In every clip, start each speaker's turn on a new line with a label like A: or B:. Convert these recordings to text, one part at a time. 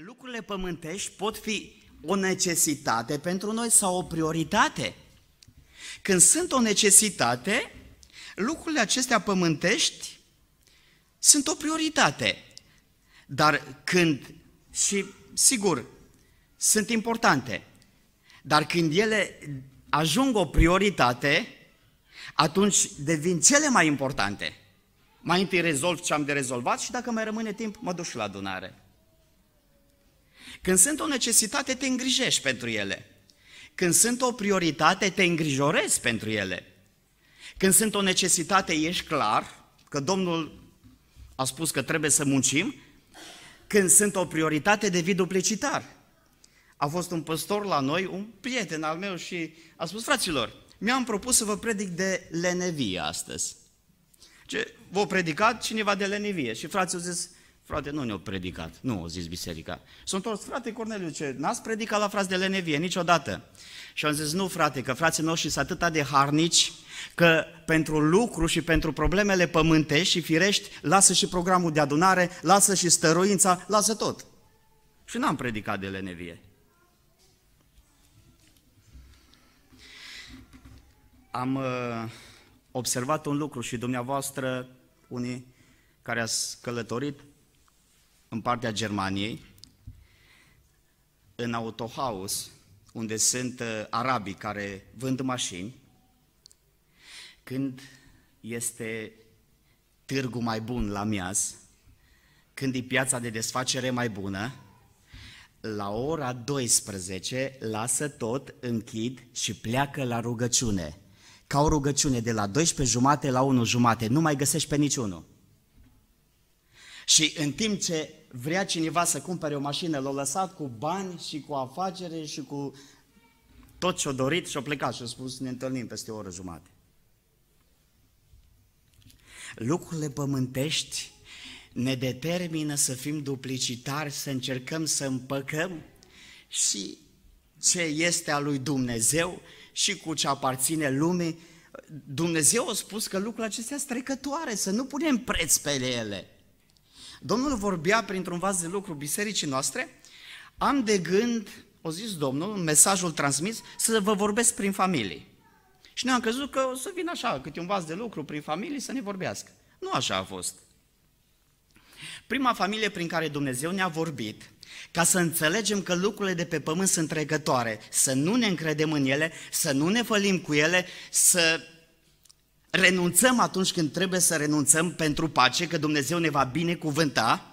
A: lucrurile pământești pot fi o necesitate pentru noi sau o prioritate. Când sunt o necesitate, lucrurile acestea pământești sunt o prioritate. Dar când, și sigur, sunt importante, dar când ele ajung o prioritate, atunci devin cele mai importante. Mai întâi rezolv ce am de rezolvat și dacă mai rămâne timp, mă duc și la adunare. Când sunt o necesitate, te îngrijești pentru ele. Când sunt o prioritate, te îngrijorezi pentru ele. Când sunt o necesitate, ești clar că Domnul a spus că trebuie să muncim. Când sunt o prioritate, devii duplicitar. A fost un păstor la noi, un prieten al meu și a spus, fraților, mi-am propus să vă predic de lenevie astăzi. Ce, vă predicat cineva de lenevie și frații au zis, Frate, nu ne-au predicat. Nu, au zis biserica. Sunt întors, frate Corneliu, ce, n-ați predicat la frați de lenevie niciodată. Și am zis, nu frate, că frații noștri sunt atâta de harnici, că pentru lucru și pentru problemele pământești și firești, lasă și programul de adunare, lasă și stăruința, lasă tot. Și n-am predicat de lenevie. Am uh, observat un lucru și dumneavoastră, unii care ați călătorit în partea Germaniei, în Autohaus, unde sunt uh, arabii care vând mașini, când este târgu mai bun la miaz, când e piața de desfacere mai bună, la ora 12 lasă tot, închid și pleacă la rugăciune. Ca o rugăciune de la 12 jumate la 1 jumate, nu mai găsești pe niciunul. Și în timp ce vrea cineva să cumpere o mașină, l-a lăsat cu bani și cu afacere și cu tot ce-a dorit și-a plecat și a spus ne întâlnim peste o oră jumate. Lucrurile pământești ne determină să fim duplicitari, să încercăm să împăcăm și ce este a lui Dumnezeu și cu ce aparține lumii. Dumnezeu a spus că lucrurile acestea sunt trecătoare, să nu punem preț pe ele. Domnul vorbea printr-un vas de lucru bisericii noastre, am de gând, o zis Domnul, mesajul transmis, să vă vorbesc prin familie. Și ne-am crezut că o să vină așa, câte un vas de lucru prin familie să ne vorbească. Nu așa a fost. Prima familie prin care Dumnezeu ne-a vorbit, ca să înțelegem că lucrurile de pe pământ sunt trecătoare, să nu ne încredem în ele, să nu ne fălim cu ele, să renunțăm atunci când trebuie să renunțăm pentru pace, că Dumnezeu ne va binecuvânta,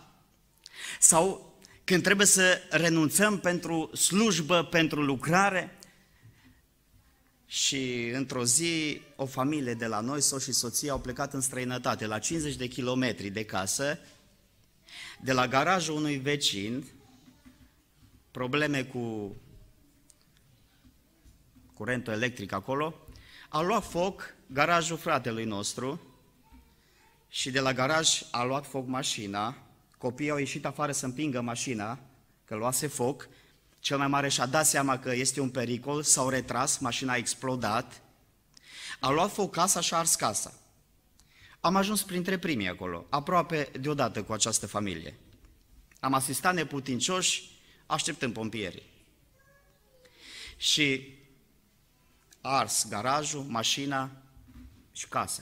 A: sau când trebuie să renunțăm pentru slujbă, pentru lucrare. Și într-o zi, o familie de la noi, soț și soție, au plecat în străinătate, la 50 de kilometri de casă, de la garajul unui vecin, probleme cu curentul electric acolo, a luat foc garajul fratelui nostru și de la garaj a luat foc mașina, copiii au ieșit afară să împingă mașina, că luase foc, cel mai mare și-a dat seama că este un pericol, s-au retras, mașina a explodat, a luat foc casa și a ars casa. Am ajuns printre primii acolo, aproape deodată cu această familie. Am asistat neputincioși, așteptând pompierii. Și ars garajul, mașina și casa.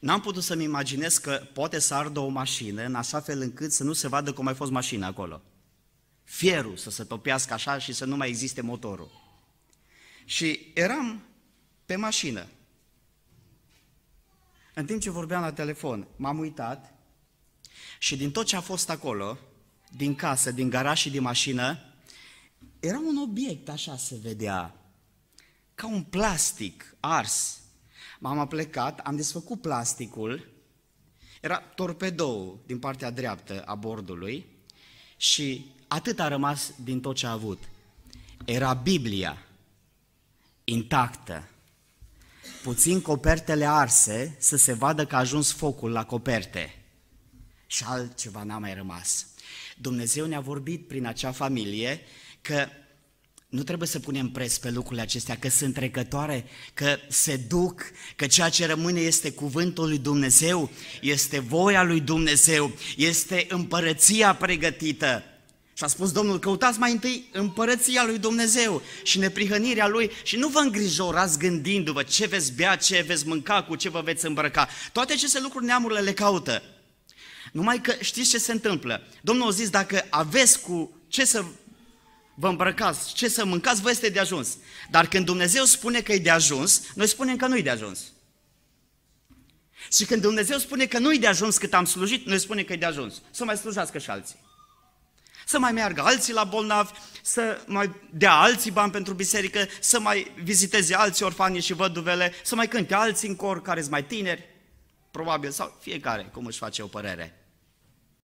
A: N-am putut să-mi imaginez că poate să ardă o mașină în așa fel încât să nu se vadă cum a fost mașina acolo. Fierul să se topească așa și să nu mai existe motorul. Și eram pe mașină. În timp ce vorbeam la telefon, m-am uitat și din tot ce a fost acolo, din casă, din garaj și din mașină, era un obiect, așa se vedea, ca un plastic ars. M-am plecat, am desfăcut plasticul, era torpedou din partea dreaptă a bordului și atât a rămas din tot ce a avut. Era Biblia intactă, puțin copertele arse să se vadă că a ajuns focul la coperte și altceva n-a mai rămas. Dumnezeu ne-a vorbit prin acea familie că nu trebuie să punem preț pe lucrurile acestea, că sunt trecătoare, că se duc, că ceea ce rămâne este cuvântul lui Dumnezeu, este voia lui Dumnezeu, este împărăția pregătită. Și a spus Domnul, căutați mai întâi împărăția lui Dumnezeu și neprihănirea lui și nu vă îngrijorați gândindu-vă ce veți bea, ce veți mânca, cu ce vă veți îmbrăca. Toate aceste lucruri neamurile le caută. Numai că știți ce se întâmplă. Domnul a zis, dacă aveți cu ce să vă îmbrăcați, ce să mâncați, vă este de ajuns. Dar când Dumnezeu spune că e de ajuns, noi spunem că nu e de ajuns. Și când Dumnezeu spune că nu e de ajuns cât am slujit, noi spune că e de ajuns. Să mai slujească și alții. Să mai meargă alții la bolnavi, să mai dea alții bani pentru biserică, să mai viziteze alții orfani și văduvele, să mai cânte alții în cor care sunt mai tineri, probabil, sau fiecare cum își face o părere.